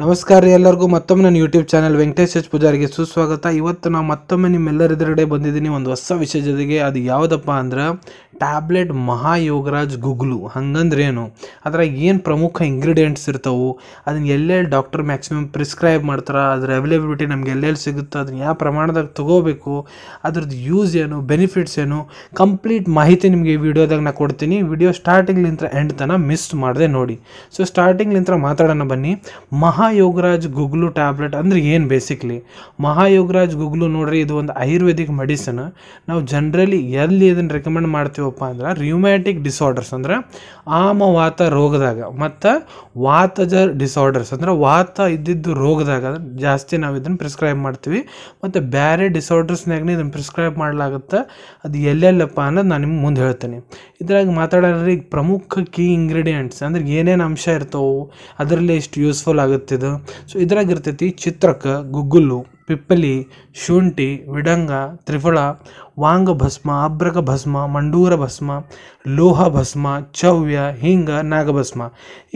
ನಮಸ್ಕಾರ ರೀ ಎಲ್ಲರಿಗೂ ಮತ್ತೊಮ್ಮೆ ನನ್ನ ಯೂಟ್ಯೂಬ್ ಚಾನಲ್ ವೆಂಕಟೇಶ್ ಎಚ್ ಪೂಜಾರಿಗೆ ಸುಸ್ವಾಗತ ಇವತ್ತು ನಾವು ಮತ್ತೊಮ್ಮೆ ನಿಮ್ಮೆಲ್ಲರೆದುರುಗಡೆ ಬಂದಿದ್ದೀನಿ ಒಂದು ಹೊಸ ವಿಷಯ ಜೊತೆಗೆ ಅದು ಯಾವುದಪ್ಪ ಅಂದ್ರೆ ಟ್ಯಾಬ್ಲೆಟ್ ಮಹಾಯೋಗರಾಜ್ ಗುಗ್ಲು ಹಂಗಂದ್ರೆ ಏನು ಅದರ ಏನು ಪ್ರಮುಖ ಇಂಗ್ರೀಡಿಯೆಂಟ್ಸ್ ಇರ್ತವೆ ಅದನ್ನ ಎಲ್ಲೆಲ್ಲಿ ಡಾಕ್ಟರ್ ಮ್ಯಾಕ್ಸಿಮಮ್ ಪ್ರಿಸ್ಕ್ರೈಬ್ ಮಾಡ್ತಾರೆ ಅದ್ರ ಅವೈಲೇಬಿಲಿಟಿ ನಮ್ಗೆ ಎಲ್ಲೆಲ್ಲಿ ಸಿಗುತ್ತೆ ಅದನ್ನ ಯಾವ ಪ್ರಮಾಣದಾಗ ತೊಗೋಬೇಕು ಅದ್ರದ್ದು ಯೂಸ್ ಏನು ಬೆನಿಫಿಟ್ಸ್ ಏನು ಕಂಪ್ಲೀಟ್ ಮಾಹಿತಿ ನಿಮಗೆ ಈ ವಿಡಿಯೋದಾಗ ನಾನು ಕೊಡ್ತೀನಿ ವಿಡಿಯೋ ಸ್ಟಾರ್ಟಿಂಗ್ಲಿಂತ ಎಂಡ್ ತನ ಮಿಸ್ ಮಾಡಿದೆ ನೋಡಿ ಸೊ ಸ್ಟಾರ್ಟಿಂಗ್ಲಿಂತ ಮಾತಾಡೋಣ ಬನ್ನಿ ಮಹಾ ಮಹಾಯೋಗರಾಜ್ ಗುಗ್ಲು ಟ್ಯಾಬ್ಲೆಟ್ ಅಂದ್ರೆ ಏನು ಬೇಸಿಕ್ಲಿ ಮಹಾಯೋಗರಾಜ್ ಗುಗ್ಲು ನೋಡ್ರಿ ಇದು ಒಂದು ಆಯುರ್ವೇದಿಕ್ ಮೆಡಿಸನ್ ನಾವು ಜನರಲಿ ಎಲ್ಲಿ ಇದನ್ನು ರೆಕಮೆಂಡ್ ಮಾಡ್ತೀವಪ್ಪ ಅಂದ್ರೆ ರಿಯುಮ್ಯಾಟಿಕ್ ಡಿಸಾರ್ಡರ್ಸ್ ಅಂದ್ರೆ ವಾತ ರೋಗದಾಗ ಮತ್ತು ವಾತಜ ಡಿಸಾರ್ಡರ್ಸ್ ಅಂದ್ರೆ ವಾತ ಇದ್ದಿದ್ದು ರೋಗದಾಗ ಜಾಸ್ತಿ ನಾವು ಇದನ್ನು ಪ್ರಿಸ್ಕ್ರೈಬ್ ಮಾಡ್ತೀವಿ ಮತ್ತು ಬೇರೆ ಡಿಸಾರ್ಡರ್ಸ್ನಾಗೆ ಇದನ್ನು ಪ್ರಿಸ್ಕ್ರೈಬ್ ಮಾಡಲಾಗುತ್ತೆ ಅದು ಎಲ್ಲೆಲ್ಲಪ್ಪ ಅನ್ನೋದು ನಾನು ನಿಮ್ಗೆ ಮುಂದೆ ಹೇಳ್ತೇನೆ ಇದ್ರಾಗ ಈಗ ಪ್ರಮುಖ ಕೀ ಇಂಗ್ರೀಡಿಯೆಂಟ್ಸ್ ಅಂದ್ರೆ ಏನೇನು ಅಂಶ ಇರ್ತವೆ ಅದರಲ್ಲಿ ಎಷ್ಟು ಯೂಸ್ಫುಲ್ ಆಗುತ್ತೆ ಇದು ಸೊ ಇದ್ರಾಗ ಇರ್ತೈತಿ ಚಿತ್ರಕ ಗುಗ್ಗುಲು ಪಿಪ್ಪಲಿ ಶುಂಠಿ ವಿಡಂಗ ತ್ರಿಫಳ ವಾಂಗ ಭಸ್ಮ ಅಬ್ರಕ ಭಸ್ಮ ಮಂಡೂರ ಭಸ್ಮ ಲೋಹ ಭಸ್ಮ ಚವ್ಯ ಹಿಂಗ ನಾಗಭಸ್ಮ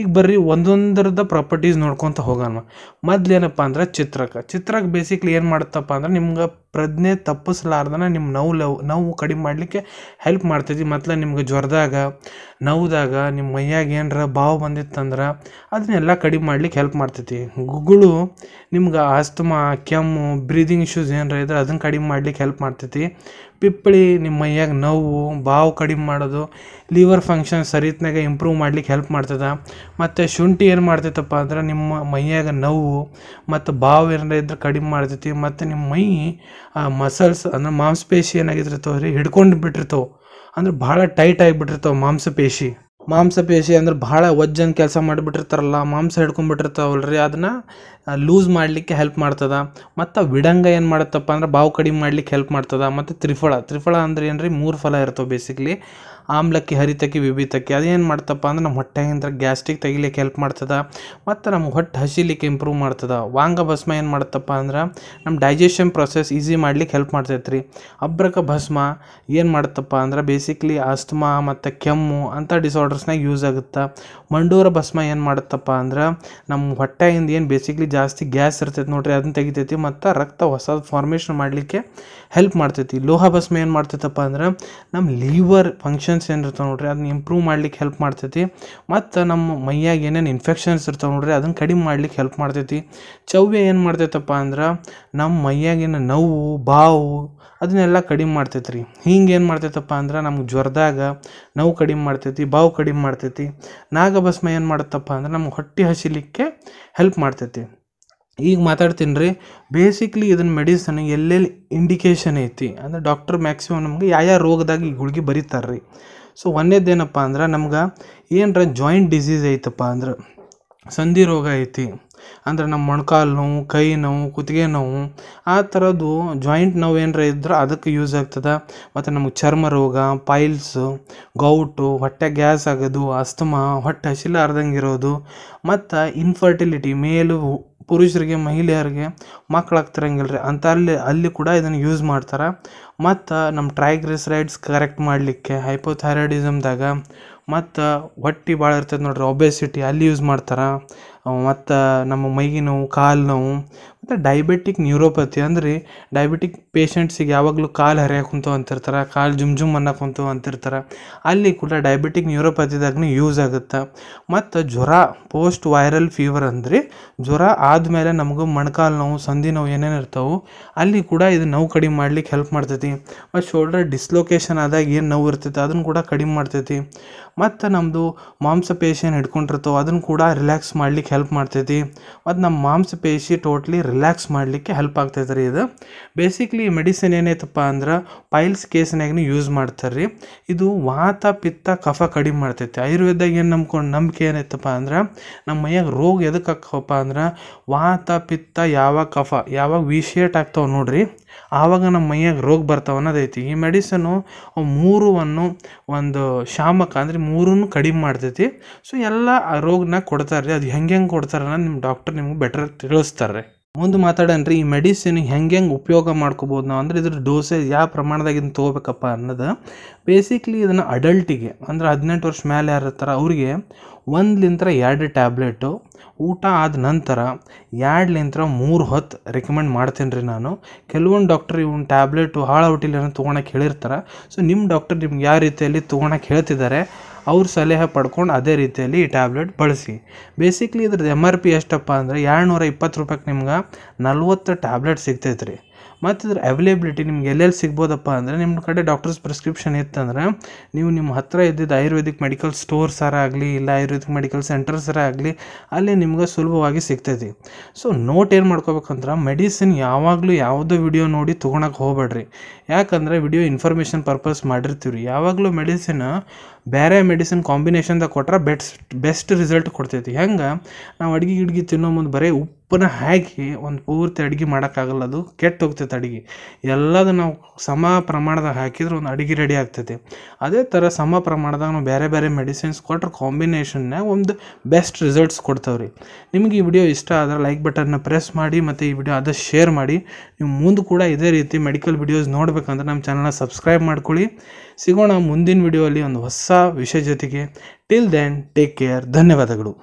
ಈಗ ಬರ್ರಿ ಒಂದೊಂದರದ ಪ್ರಾಪರ್ಟೀಸ್ ನೋಡ್ಕೊತ ಹೋಗೋಣ ಮೊದ್ಲೇನಪ್ಪ ಅಂದ್ರೆ ಚಿತ್ರಕ್ಕೆ ಚಿತ್ರಕ್ಕೆ ಬೇಸಿಕ್ಲಿ ಏನು ಮಾಡುತ್ತಪ್ಪ ಅಂದ್ರೆ ನಿಮ್ಗೆ ಪ್ರಜ್ಞೆ ತಪ್ಪಿಸ್ಲಾರ್ದನ ನಿಮ್ಮ ನೋವು ಲವ್ ನೋವು ಕಡಿಮೆ ಮಾಡಲಿಕ್ಕೆ ಹೆಲ್ಪ್ ಮಾಡ್ತೈತಿ ಮತ್ತು ನಿಮ್ಗೆ ಜ್ವರದಾಗ ನೋವುದಾಗ ನಿಮ್ಮ ಮೈಯಾಗ ಏನರ ಬಾವು ಬಂದಿತ್ತಂದ್ರೆ ಅದನ್ನೆಲ್ಲ ಕಡಿಮೆ ಮಾಡ್ಲಿಕ್ಕೆ ಹೆಲ್ಪ್ ಮಾಡ್ತೈತಿ ಗುಗುಳು ನಿಮ್ಗೆ ಆಸ್ತಮಾ ಕೆಮ್ಮು ಬ್ರೀದಿಂಗ್ ಇಶ್ಯೂಸ್ ಏನರ ಇದ್ರೆ ಅದನ್ನು ಕಡಿಮೆ ಮಾಡಲಿಕ್ಕೆ ಹೆಲ್ಪ್ ಮಾಡ್ತೈತಿ ಪಿಪ್ಪಳಿ ನಿಮ್ಮ ಮೈಯಾಗ ನೋವು ಬಾವು ಕಡಿಮೆ ಮಾಡೋದು ಲಿವರ್ ಫಂಕ್ಷನ್ ಸರಿತ್ನಾಗ ಇಂಪ್ರೂವ್ ಮಾಡ್ಲಿಕ್ಕೆ ಹೆಲ್ಪ್ ಮಾಡ್ತದೆ ಮತ್ತು ಶುಂಠಿ ಏನು ಮಾಡ್ತೈತಪ್ಪ ಅಂದ್ರೆ ನಿಮ್ಮ ಮೈಯಾಗ ನೋವು ಮತ್ತು ಬಾವು ಏನಾರ ಇದ್ರೆ ಕಡಿಮೆ ಮಾಡ್ತೈತಿ ಮತ್ತು ನಿಮ್ಮ ಮೈ ಮಸಲ್ಸ್ ಅಂದ್ರೆ ಮಾಂಸಪೇಶಿ ಏನಾಗಿರ್ತಾವೆ ರೀ ಹಿಡ್ಕೊಂಡು ಬಿಟ್ಟಿರ್ತವೆ ಅಂದ್ರೆ ಭಾಳ ಟೈಟ್ ಆಗಿಬಿಟ್ಟಿರ್ತಾವೆ ಮಾಂಸಪೇಶಿ ಮಾಂಸಪೇಶಿ ಅಂದ್ರೆ ಭಾಳ ವಜ್ಜನ್ ಕೆಲಸ ಮಾಡಿಬಿಟ್ಟಿರ್ತಾರಲ್ಲ ಮಾಂಸ ಹಿಡ್ಕೊಂಡ್ಬಿಟ್ಟಿರ್ತಾವಲ್ರಿ ಅದನ್ನ ಲೂಸ್ ಮಾಡಲಿಕ್ಕೆ ಹೆಲ್ಪ್ ಮಾಡ್ತದೆ ಮತ್ತು ವಿಡಂಗ ಏನು ಮಾಡುತ್ತಪ್ಪ ಅಂದ್ರೆ ಬಾವು ಕಡಿಮೆ ಮಾಡ್ಲಿಕ್ಕೆ ಹೆಲ್ಪ್ ಮಾಡ್ತದೆ ಮತ್ತು ತ್ರಿಫಳ ತ್ರಿಫಳ ಅಂದ್ರೆ ಏನು ರೀ ಮೂರು ಫಲ ಇರ್ತವೆ ಬೇಸಿಕ್ಲಿ ಆಮ್ಲಕ್ಕಿ ಹರಿತಕ್ಕಿ ವಿಭಿತಕ್ಕಿ ಅದೇನು ಮಾಡ್ತಪ್ಪ ಅಂದ್ರೆ ನಮ್ಮ ಅಂದ್ರೆ ಗ್ಯಾಸ್ಟ್ರಿಕ್ ತೆಗಿಲಿಕ್ಕೆ ಹೆಲ್ಪ್ ಮಾಡ್ತದೆ ಮತ್ತು ನಮ್ಗೆ ಹೊಟ್ಟೆ ಹಸಿಲಿಕ್ಕೆ ಇಂಪ್ರೂವ್ ಮಾಡ್ತದೆ ವಾಂಗ ಭಸ್ಮ ಏನು ಮಾಡುತ್ತಪ್ಪ ಅಂದ್ರೆ ನಮ್ಮ ಡೈಜೆಷನ್ ಪ್ರೊಸೆಸ್ ಈಸಿ ಮಾಡ್ಲಿಕ್ಕೆ ಹೆಲ್ಪ್ ಮಾಡ್ತೈತೆ ರೀ ಅಬ್ರಕ ಭಸ್ಮ ಏನು ಮಾಡುತ್ತಪ್ಪ ಅಂದ್ರೆ ಬೇಸಿಕ್ಲಿ ಅಸ್ತಮಾ ಮತ್ತು ಕೆಮ್ಮು ಅಂಥ ಡಿಸಾರ್ಡರ್ ಆರ್ಡರ್ಸ್ನಾಗ ಯೂಸ್ ಆಗುತ್ತೆ ಮಂಡೂರ ಭಸ್ಮ ಏನು ಮಾಡುತ್ತಪ್ಪ ಅಂದ್ರೆ ನಮ್ಮ ಹೊಟ್ಟೆಯಿಂದ ಏನು ಬೇಸಿಕ್ಲಿ ಜಾಸ್ತಿ ಗ್ಯಾಸ್ ಇರ್ತೈತೆ ನೋಡ್ರಿ ಅದನ್ನ ತೆಗಿತೈತಿ ಮತ್ತು ರಕ್ತ ಹೊಸ ಫಾರ್ಮೇಷನ್ ಮಾಡಲಿಕ್ಕೆ ಹೆಲ್ಪ್ ಮಾಡ್ತೈತಿ ಲೋಹ ಭಸ್ಮ ಏನು ಮಾಡ್ತೈತಪ್ಪ ಅಂದ್ರೆ ನಮ್ಮ ಲಿವರ್ ಫಂಕ್ಷನ್ಸ್ ಏನು ನೋಡ್ರಿ ಅದನ್ನ ಇಂಪ್ರೂವ್ ಮಾಡ್ಲಿಕ್ಕೆ ಹೆಲ್ಪ್ ಮಾಡ್ತೈತಿ ಮತ್ತು ನಮ್ಮ ಮೈಯಾಗ ಏನೇನು ಇನ್ಫೆಕ್ಷನ್ಸ್ ಇರ್ತವೆ ನೋಡ್ರಿ ಅದನ್ನು ಕಡಿಮೆ ಮಾಡ್ಲಿಕ್ಕೆ ಹೆಲ್ಪ್ ಮಾಡ್ತೈತಿ ಚೌವ್ಯ ಏನು ಮಾಡ್ತೈತಪ್ಪ ಅಂದ್ರೆ ನಮ್ಮ ಮೈಯಾಗಿನ ನೋವು ಬಾವು ಅದನ್ನೆಲ್ಲ ಕಡಿಮೆ ಮಾಡ್ತೈತಿ ರೀ ಹಿಂಗೆ ಏನು ಮಾಡ್ತೈತಪ್ಪ ಅಂದ್ರೆ ನಮ್ಗೆ ಜ್ವರದಾಗ ನೋವು ಕಡಿಮೆ ಮಾಡ್ತೈತಿ ಬಾವು ಕಡಿಮೆ ಮಾಡ್ತೈತಿ ನಾಗಭಸ್ಮ ಏನು ಮಾಡುತ್ತಪ್ಪ ಅಂದ್ರೆ ನಮ್ಗೆ ಹೊಟ್ಟೆ ಹಸಿಲಿಕ್ಕೆ ಹೆಲ್ಪ್ ಮಾಡ್ತೈತಿ ಈಗ ಮಾತಾಡ್ತೀನಿ ರೀ ಬೇಸಿಕ್ಲಿ ಇದನ್ನ ಮೆಡಿಸನ್ ಎಲ್ಲೆಲ್ಲಿ ಇಂಡಿಕೇಶನ್ ಐತಿ ಅಂದರೆ ಡಾಕ್ಟರ್ ಮ್ಯಾಕ್ಸಿಮಮ್ ನಮ್ಗೆ ಯಾವ ಯಾವ ರೋಗದಾಗ ಈ ಗುಳಿಗೆ ಬರೀತಾರೆ ರೀ ಸೊ ಒಂದೇದೇನಪ್ಪ ಅಂದ್ರೆ ನಮ್ಗೆ ಏನರ ಜಾಯಿಂಟ್ ಡಿಸೀಸ್ ಐತಪ್ಪ ಅಂದ್ರೆ ಸಂಧಿ ರೋಗ ಐತಿ ಅಂದ್ರೆ ನಮ್ಮ ಮೊಣಕಾಲು ನೋವು ಕೈ ನೋವು ಕುತ್ತಿಗೆ ನೋವು ಆ ಥರದ್ದು ಜಾಯಿಂಟ್ ನೋವು ಏನಾರ ಇದ್ರೆ ಅದಕ್ಕೆ ಯೂಸ್ ಆಗ್ತದೆ ಮತ್ತು ನಮಗೆ ಚರ್ಮ ರೋಗ ಪೈಲ್ಸು ಗೌಟು ಹೊಟ್ಟೆ ಗ್ಯಾಸ್ ಆಗೋದು ಅಸ್ತಮಾ ಹೊಟ್ಟೆ ಹಸಿಲಾರ್ದಂಗೆ ಇರೋದು ಮತ್ತು ಇನ್ಫರ್ಟಿಲಿಟಿ ಮೇಲು ಪುರುಷರಿಗೆ ಮಹಿಳೆಯರಿಗೆ ಮಕ್ಕಳಾಗ್ತಿರಂಗಿಲ್ಲ ರೀ ಅಂತ ಅಲ್ಲಿ ಅಲ್ಲಿ ಕೂಡ ಇದನ್ನು ಯೂಸ್ ಮಾಡ್ತಾರೆ ಮತ್ತು ನಮ್ಮ ರೈಡ್ಸ್ ಕರೆಕ್ಟ್ ಮಾಡಲಿಕ್ಕೆ ಹೈಪೋಥೈರಾಯ್ಡಿಸಮ್ದಾಗ ಮತ್ತು ಹೊಟ್ಟೆ ಭಾಳ ಇರ್ತದೆ ನೋಡ್ರಿ ಒಬೆಸಿಟಿ ಅಲ್ಲಿ ಯೂಸ್ ಮಾಡ್ತಾರೆ ಮತ್ತು ನಮ್ಮ ಮೈಗೆ ನೋವು ಕಾಲು ನೋವು ಮತ್ತು ಡಯಾಬಿಟಿಕ್ ನ್ಯೂರೋಪತಿ ಅಂದರೆ ಡಯಾಬಿಟಿಕ್ ಪೇಷಂಟ್ಸಿಗೆ ಯಾವಾಗಲೂ ಕಾಲು ಹರಿಯಾಕೆ ಅಂತಿರ್ತಾರೆ ಕಾಲು ಜುಮ್ ಜುಮ್ ಅನ್ನಕ್ಕೆ ಕುಂತು ಅಂತಿರ್ತಾರೆ ಅಲ್ಲಿ ಕೂಡ ಡಯಾಬಿಟಿಕ್ ನ್ಯೂರೋಪತಿದಾಗೂ ಯೂಸ್ ಆಗುತ್ತೆ ಮತ್ತು ಜ್ವರ ಪೋಸ್ಟ್ ವೈರಲ್ ಫೀವರ್ ಅಂದರೆ ಜ್ವರ ಆದಮೇಲೆ ನಮಗೂ ಮೊಣ್ಕಾಲು ನೋವು ಸಂಧಿ ನೋವು ಏನೇನು ಇರ್ತವೆ ಅಲ್ಲಿ ಕೂಡ ಇದು ನೋವು ಕಡಿಮೆ ಮಾಡ್ಲಿಕ್ಕೆ ಹೆಲ್ಪ್ ಮಾಡ್ತೈತಿ ಮತ್ತು ಶೋಲ್ಡರ್ ಡಿಸ್ಲೊಕೇಶನ್ ಆದಾಗ ಏನು ನೋವು ಇರ್ತೈತೆ ಅದನ್ನು ಕೂಡ ಕಡಿಮೆ ಮಾಡ್ತೈತಿ ಮತ್ತು ನಮ್ಮದು ಮಾಂಸ ಮಾಂಸಪೇಶಿಯನ್ನು ಹಿಡ್ಕೊಂಡಿರ್ತಾವೆ ಅದನ್ನು ಕೂಡ ರಿಲ್ಯಾಕ್ಸ್ ಮಾಡ್ಲಿಕ್ಕೆ ಹೆಲ್ಪ್ ಮಾಡ್ತೈತಿ ಮತ್ತು ನಮ್ಮ ಮಾಂಸಪೇಶಿ ಟೋಟ್ಲಿ ರಿಲ್ಯಾಕ್ಸ್ ಮಾಡಲಿಕ್ಕೆ ಹೆಲ್ಪ್ ಆಗ್ತೈತೆ ರೀ ಇದು ಬೇಸಿಕ್ಲಿ ಮೆಡಿಸಿನ್ ಏನೈತಪ್ಪ ಅಂದ್ರೆ ಪೈಲ್ಸ್ ಕೇಸ್ನಾಗೂ ಯೂಸ್ ಮಾಡ್ತಾರೆ ರೀ ಇದು ವಾತ ಪಿತ್ತ ಕಫ ಕಡಿಮೆ ಮಾಡ್ತೈತಿ ಆಯುರ್ವೇದಾಗ ಏನು ನಂಬ್ಕೊಂಡು ನಂಬಿಕೆ ಏನೈತಪ್ಪ ಅಂದ್ರೆ ನಮ್ಮ ಮೈಯಾಗ ರೋಗ ಎದಕ್ಕೆ ಅಂದ್ರೆ ವಾತ ಪಿತ್ತ ಯಾವಾಗ ಕಫ ಯಾವಾಗ ವಿಷೇಟ್ ಆಗ್ತಾವೆ ನೋಡಿರಿ ಆವಾಗ ನಮ್ಮ ಮೈಯಾಗ ರೋಗ ಬರ್ತಾವೆ ಅನ್ನೋದೈತಿ ಈ ಮೆಡಿಸನ್ನು ಮೂರುವನ್ನು ಒಂದು ಶಾಮಕ ಅಂದರೆ ಮೂರನ್ನು ಕಡಿಮೆ ಮಾಡ್ತೈತಿ ಸೊ ಎಲ್ಲ ಆ ರೋಗನ ಕೊಡ್ತಾರೆ ರೀ ಅದು ಹೆಂಗೆ ಕೊಡ್ತಾರೆ ಅನ್ನೋದು ನಿಮ್ಮ ಡಾಕ್ಟರ್ ನಿಮ್ಗೆ ಬೆಟ್ರ್ ತಿಳಿಸ್ತಾರೆ ಮುಂದೆ ರೀ ಈ ಮೆಡಿಸಿನ್ ಹೆಂಗೆ ಹೆಂಗೆ ಉಪಯೋಗ ಮಾಡ್ಕೋಬೋದು ನಾವು ಅಂದರೆ ಇದ್ರ ಡೋಸೇಜ್ ಯಾವ ಪ್ರಮಾಣದಾಗ ಇದನ್ನು ತೊಗೋಬೇಕಪ್ಪ ಅನ್ನೋದು ಬೇಸಿಕ್ಲಿ ಇದನ್ನು ಅಡಲ್ಟಿಗೆ ಅಂದ್ರೆ ಹದಿನೆಂಟು ವರ್ಷ ಮೇಲೆ ಯಾರು ಇರ್ತಾರೆ ಅವರಿಗೆ ಒಂದ್ಲಿಂತ್ರ ಎರಡು ಟ್ಯಾಬ್ಲೆಟು ಊಟ ಆದ ನಂತರ ಎರಡ್ಲಿಂತ್ರ ಮೂರು ಹೊತ್ತು ರೆಕಮೆಂಡ್ ಮಾಡ್ತೀನಿ ರೀ ನಾನು ಕೆಲವೊಂದು ಡಾಕ್ಟ್ರ್ ಇವ್ನ ಟ್ಯಾಬ್ಲೆಟು ಹಾಳು ಹುಟ್ಟಿಲ್ಲ ತೊಗೊಳಕ್ಕೆ ಹೇಳಿರ್ತಾರೆ ಸೊ ನಿಮ್ಮ ಡಾಕ್ಟರ್ ನಿಮ್ಗೆ ಯಾವ ರೀತಿಯಲ್ಲಿ ತೊಗೊಳಕ್ಕೆ ಹೇಳ್ತಿದ್ದಾರೆ ಅವ್ರ ಸಲಹೆ ಪಡ್ಕೊಂಡು ಅದೇ ರೀತಿಯಲ್ಲಿ ಈ ಟ್ಯಾಬ್ಲೆಟ್ ಬಳಸಿ ಬೇಸಿಕ್ಲಿ ಇದ್ರದ್ದು ಎಮ್ ಆರ್ ಪಿ ಎಷ್ಟಪ್ಪ ಅಂದರೆ ನೂರ ಇಪ್ಪತ್ತು ರೂಪಾಯ್ಗೆ ನಿಮ್ಗೆ ನಲ್ವತ್ತು ಟ್ಯಾಬ್ಲೆಟ್ ಸಿಗ್ತೈತೆ ಮತ್ತು ಇದ್ರ ಅವೈಲೇಬಿಲಿಟಿ ನಿಮ್ಗೆ ಎಲ್ಲೆಲ್ಲಿ ಸಿಗ್ಬೋದಪ್ಪ ಅಂದರೆ ನಿಮ್ಮ ಕಡೆ ಡಾಕ್ಟರ್ಸ್ ಪ್ರಿಸ್ಕ್ರಿಪ್ಷನ್ ಇತ್ತಂದ್ರೆ ನೀವು ನಿಮ್ಮ ಹತ್ತಿರ ಇದ್ದಿದ್ದು ಆಯುರ್ವೇದಿಕ್ ಮೆಡಿಕಲ್ ಸರ ಆಗಲಿ ಇಲ್ಲ ಆಯುರ್ವೇದಿಕ್ ಮೆಡಿಕಲ್ ಸರ ಆಗಲಿ ಅಲ್ಲಿ ನಿಮ್ಗೆ ಸುಲಭವಾಗಿ ಸಿಗ್ತೈತಿ ಸೊ ನೋಟ್ ಏನು ಮಾಡ್ಕೋಬೇಕಂದ್ರೆ ಮೆಡಿಸಿನ್ ಯಾವಾಗಲೂ ಯಾವುದೋ ವಿಡಿಯೋ ನೋಡಿ ತೊಗೊಳಕ್ಕೆ ಹೋಗ್ಬೇಡ್ರಿ ಯಾಕಂದರೆ ವಿಡಿಯೋ ಇನ್ಫಾರ್ಮೇಷನ್ ಪರ್ಪಸ್ ಮಾಡಿರ್ತೀವಿ ರೀ ಯಾವಾಗಲೂ ಮೆಡಿಸಿನ್ ಬೇರೆ ಮೆಡಿಸಿನ್ ಕಾಂಬಿನೇಷನ್ದಾಗ ಕೊಟ್ರೆ ಬೆಸ್ಟ್ ಬೆಸ್ಟ್ ರಿಸಲ್ಟ್ ಕೊಡ್ತೈತಿ ಹೆಂಗೆ ನಾವು ಅಡುಗೆ ಗಿಡ್ಗೆ ತಿನ್ನೋ ಮುಂದೆ ಬರೀ ಉಪ್ಪು ಪುನಃ ಹಾಕಿ ಒಂದು ಪೂರ್ತಿ ಅಡುಗೆ ಮಾಡೋಕ್ಕಾಗಲ್ಲ ಅದು ಕೆಟ್ಟು ಹೋಗ್ತೈತೆ ಅಡುಗೆ ಎಲ್ಲದನ್ನು ನಾವು ಸಮ ಪ್ರಮಾಣದಾಗ ಹಾಕಿದ್ರೆ ಒಂದು ಅಡುಗೆ ರೆಡಿ ಆಗ್ತೈತೆ ಅದೇ ಥರ ಸಮ ಪ್ರಮಾಣದಾಗ ನಾವು ಬೇರೆ ಬೇರೆ ಮೆಡಿಸಿನ್ಸ್ ಕೊಟ್ರೆ ಕಾಂಬಿನೇಷನ್ನಾಗ ಒಂದು ಬೆಸ್ಟ್ ರಿಸಲ್ಟ್ಸ್ ಕೊಡ್ತಾವೆ ರೀ ನಿಮಗೆ ಈ ವಿಡಿಯೋ ಇಷ್ಟ ಆದರೆ ಲೈಕ್ ಬಟನ್ನ ಪ್ರೆಸ್ ಮಾಡಿ ಮತ್ತು ಈ ವಿಡಿಯೋ ಆದಷ್ಟು ಶೇರ್ ಮಾಡಿ ನೀವು ಮುಂದೆ ಕೂಡ ಇದೇ ರೀತಿ ಮೆಡಿಕಲ್ ವಿಡಿಯೋಸ್ ನೋಡಬೇಕಂದ್ರೆ ನಮ್ಮ ಚಾನಲ್ನ ಸಬ್ಸ್ಕ್ರೈಬ್ ಮಾಡ್ಕೊಳ್ಳಿ ಸಿಗೋಣ ಮುಂದಿನ ವಿಡಿಯೋ ಅಲ್ಲಿ ಒಂದು ಹೊಸ ವಿಷಯ ಜೊತೆಗೆ ಟಿಲ್ ದೆನ್ ಟೇಕ್ ಕೇರ್ ಧನ್ಯವಾದಗಳು